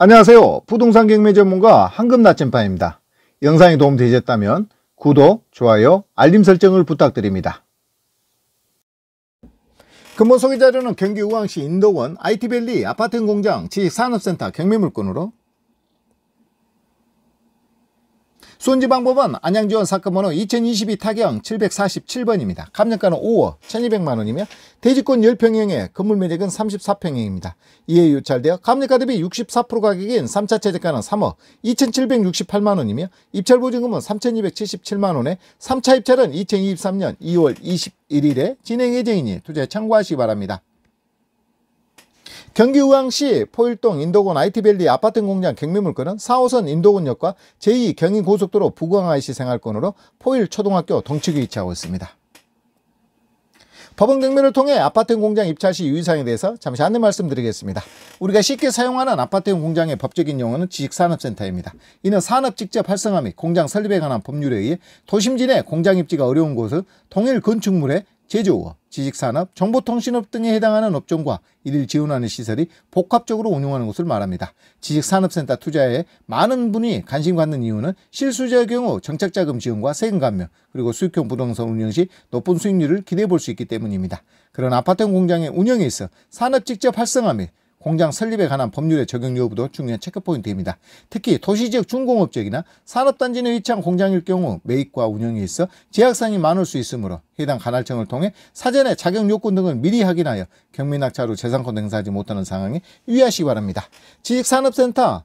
안녕하세요. 부동산 경매 전문가 황금 나침반입니다. 영상이 도움되셨다면 구독, 좋아요, 알림 설정을 부탁드립니다. 근본 소개 자료는 경기 우왕시 인덕원 IT밸리 아파트 공장 지식산업센터 경매물건으로 손지 방법은 안양지원 사건번호 2022 타경 747번입니다. 감정가는 5억 1200만원이며 대지권 10평형에 건물면적은 34평형입니다. 이에 유찰되어 감정가 대비 64% 가격인 3차 최저가는 3억 2768만원이며 입찰보증금은 3277만원에 3차 입찰은 2023년 2월 21일에 진행 예정이니 투자에 참고하시기 바랍니다. 경기 우항시 포일동 인도군 IT밸리 아파트 공장 경매물건은 4호선 인도군역과 제2 경인고속도로 부광IC 생활권으로 포일초등학교 동측에 위치하고 있습니다. 법원 경매를 통해 아파트 공장 입찰 시 유의사항에 대해서 잠시 안내 말씀드리겠습니다. 우리가 쉽게 사용하는 아파트 공장의 법적인 용어는 지식산업센터입니다. 이는 산업 직접 활성화 및 공장 설립에 관한 법률에 의해 도심진의 공장 입지가 어려운 곳을 통일 건축물의 제조업, 지식산업, 정보통신업 등에 해당하는 업종과 이를 지원하는 시설이 복합적으로 운영하는 것을 말합니다. 지식산업센터 투자에 많은 분이 관심 갖는 이유는 실수자의 경우 정착자금 지원과 세금 감면 그리고 수익형 부동산 운영 시 높은 수익률을 기대해 볼 수 있기 때문입니다. 그런 아파트형 공장의 운영에 있어 산업 직접 활성화 및 공장 설립에 관한 법률의 적용 여부도 중요한 체크포인트입니다. 특히 도시지역 중공업지역이나 산업단지 내 위치한 공장일 경우 매입과 운영에 있어 제약사항이 많을 수 있으므로 해당 관할청을 통해 사전에 자격 요건 등을 미리 확인하여 경민낙찰로 재산권 행사하지 못하는 상황에 유의하시기 바랍니다. 지식산업센터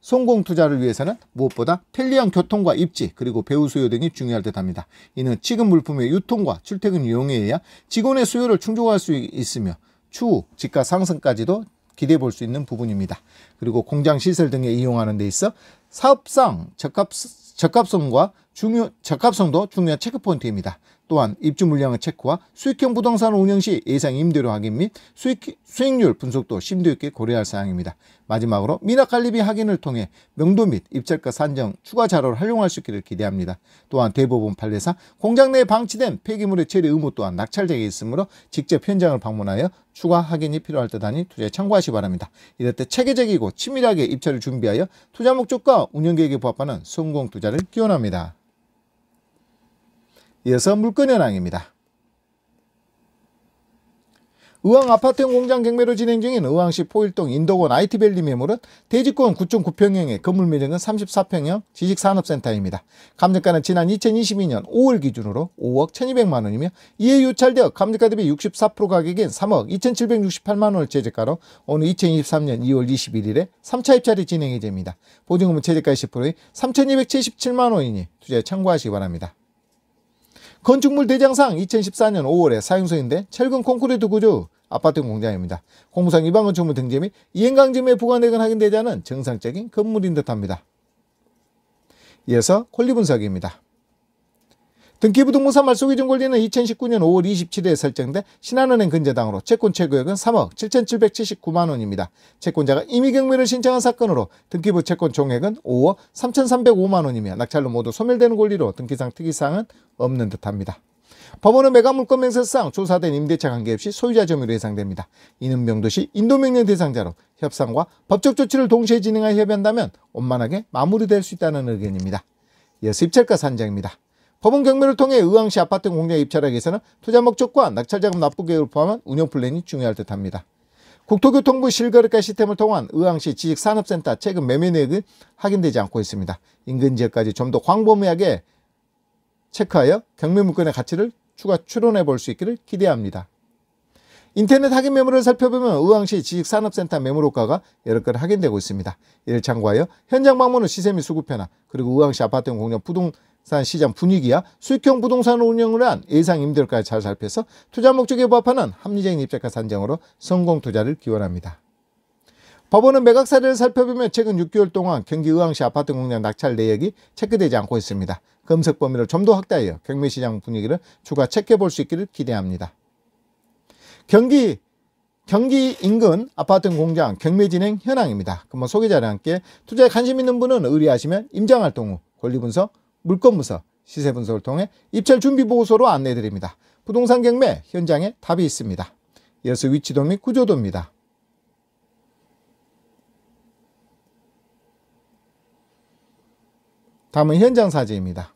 성공 투자를 위해서는 무엇보다 편리한 교통과 입지 그리고 배우 수요 등이 중요할 듯합니다. 이는 지금 물품의 유통과 출퇴근 이용에 해야 직원의 수요를 충족할 수 있으며 추후 집값 상승까지도 기대해 볼 수 있는 부분입니다. 그리고 공장 시설 등에 이용하는 데 있어 사업상 적합, 적합성과 중요 적합성도 중요한 체크포인트입니다. 또한 입주 물량의 체크와 수익형 부동산 운영 시 예상 임대료 확인 및 수익, 수익률 분석도 심도 있게 고려할 사항입니다. 마지막으로 미납관리비 확인을 통해 명도 및 입찰가 산정 추가 자료를 활용할 수 있기를 기대합니다. 또한 대부분 판례상 공장 내에 방치된 폐기물의 처리 의무 또한 낙찰되어 있으므로 직접 현장을 방문하여 추가 확인이 필요할 듯 하니 투자에 참고하시 바랍니다. 이럴 때 체계적이고 치밀하게 입찰을 준비하여 투자 목적과 운영 계획에 부합하는 성공 투자를 기원합니다. 이어서 물건현황입니다. 의왕 아파트형 공장 경매로 진행 중인 의왕시 포일동 인도고 IT밸리 매물은 대지권 9.9평형의 건물 매정은 34평형 지식산업센터입니다. 감정가는 지난 2022년 5월 기준으로 5억 1200만원이며 이에 유찰되어 감정가 대비 64% 가격인 3억 2768만원을 최저가로 오늘 2023년 2월 21일에 3차 입찰이 진행이 됩니다. 보증금은 최저가 10%인 3277만원이니 투자에 참고하시기 바랍니다. 건축물 대장상 2014년 5월에 사용소인데 철근 콘크리트 구조 아파트 공장입니다. 공무상 위반 건축물 등재 및 이행강제의 보관액은 확인되지 않은 정상적인 건물인 듯합니다. 이어서 콜리 분석입니다. 등기부등본사 말소기준 권리는 2019년 5월 27일에 설정된 신한은행 근저당으로 채권 최고액은 3억 7,779만 원입니다. 채권자가 임의경매를 신청한 사건으로 등기부 채권 총액은 5억 3,305만 원이며 낙찰로 모두 소멸되는 권리로 등기상 특이사항은 없는 듯합니다. 법원은 매각물건 명세상 조사된 임대차 관계없이 소유자 점유로 예상됩니다. 이는 명도시 인도명령 대상자로 협상과 법적 조치를 동시에 진행하여 협의한다면 원만하게 마무리될 수 있다는 의견입니다. 이어서 입찰가 산장입니다. 법원 경매를 통해 의왕시 아파트 공략 입찰액에서는 하 투자 목적과 낙찰자금 납부 계획을 포함한 운영 플랜이 중요할 듯합니다. 국토교통부 실거래가 시스템을 통한 의왕시 지식산업센터 최근 매매 내역은 확인되지 않고 있습니다. 인근 지역까지 좀 더 광범위하게 체크하여 경매 물건의 가치를 추가 추론해 볼 수 있기를 기대합니다. 인터넷 하긴 매물을 살펴보면 의왕시 지식산업센터 매물호가가 여러 건 확인되고 있습니다. 이를 참고하여 현장 방문 후 시세 및 수급 변화 그리고 의왕시 아파트형 공용 부동산 시장 분위기와 수익형 부동산 운영을 한 예상 임대료까지 잘 살펴서 투자 목적에 부합하는 합리적인 입자가 산정으로 성공 투자를 기원합니다. 법원은 매각 사례를 살펴보면 최근 6개월 동안 경기 의왕시 아파트 공략 낙찰 내역이 체크되지 않고 있습니다. 검색 범위를 좀 더 확대하여 경매시장 분위기를 추가 체크해 볼 수 있기를 기대합니다. 경기 경기 인근 아파트 공장 경매 진행 현황입니다. 그럼 소개자랑 함께 투자에 관심 있는 분은 의뢰하시면 임장활동 후 권리분석, 물건분석, 시세분석을 통해 입찰 준비보고서로 안내드립니다. 해 부동산 경매 현장에 답이 있습니다. 이어서 위치도 및 구조도입니다. 다음은 현장 사진입니다.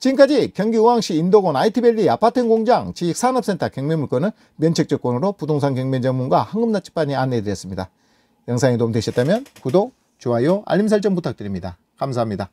지금까지 경기 우왕시 인도군 IT밸리 아파트 공장 지식산업센터 경매물건은 면책조건으로 부동산 경매 전문가 황금나치반이 안내해드렸습니다. 영상이 도움되셨다면 구독, 좋아요, 알림 설정 부탁드립니다. 감사합니다.